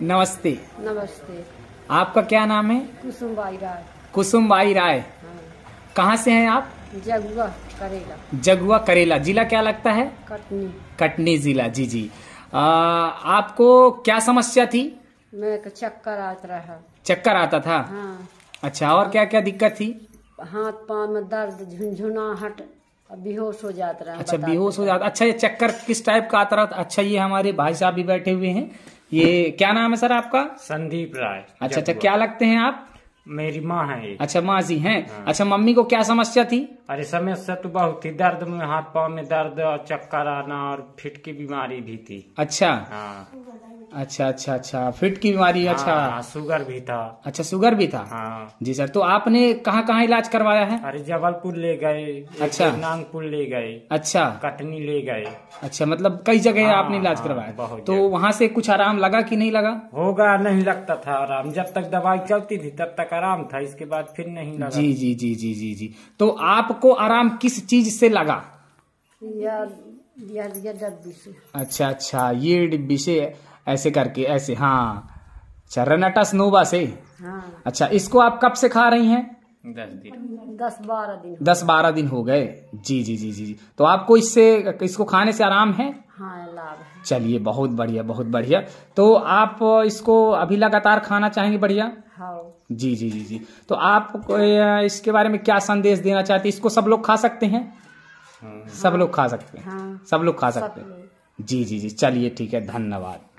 नमस्ते नमस्ते आपका क्या नाम है कुसुम बाई राय कुसुम बाई राय हाँ। कहाँ से हैं आप जगुआ करेला जगुआ करेला जिला क्या लगता है कटनी कटनी जिला जी जी आ, आपको क्या समस्या थी मैं चक्कर आता रहा चक्कर आता था हाँ। अच्छा और क्या क्या दिक्कत थी हाथ पाँव में दर्द झुंझुनाहट बेहोश हो जाता रहा अच्छा बेहोश हो जाता अच्छा ये चक्कर किस टाइप का आता रहा अच्छा ये हमारे भाई साहब भी बैठे हुए हैं ये क्या नाम है सर आपका संदीप राय अच्छा अच्छा क्या लगते हैं आप मेरी माँ है अच्छा माँ जी हैं हाँ। अच्छा मम्मी को क्या समस्या थी अरे समस्या तो बहुत थी दर्द में हाथ पाँव में दर्द और चक्कर आना और फिट की बीमारी भी थी अच्छा हाँ अच्छा अच्छा अच्छा फिट की बीमारी हाँ, अच्छा हाँ, शुगर भी था अच्छा शुगर भी था हाँ जी सर तो आपने कहाँ कहाँ इलाज करवाया है अरे जबलपुर ले गए अच्छा नागपुर ले गए अच्छा कटनी ले गए अच्छा मतलब कई जगह हाँ, आपने इलाज हाँ, करवाया तो वहाँ से कुछ आराम लगा कि नहीं लगा होगा नहीं लगता था आराम जब तक दवाई चलती थी तब तक आराम था इसके बाद फिर नहीं लगा जी जी जी जी जी जी तो आपको आराम किस चीज से लगा दिया अच्छा अच्छा ये डिब्बी से ऐसे करके ऐसे हाँ अच्छा रनाटा स्नोबा से हाँ। अच्छा इसको आप कब से खा रही हैं दस दिन दस बारह दिन दस बारह दिन हो गए जी जी जी जी तो आपको इससे इसको खाने से आराम है हाँ, है चलिए बहुत बढ़िया बहुत बढ़िया तो आप इसको अभी लगातार खाना चाहेंगे बढ़िया हाँ। जी जी जी जी तो आप इसके बारे में क्या संदेश देना चाहते इसको सब लोग खा सकते हैं हाँ। सब लोग खा सकते हैं हाँ। सब लोग खा सकते हैं जी जी जी चलिए ठीक है धन्यवाद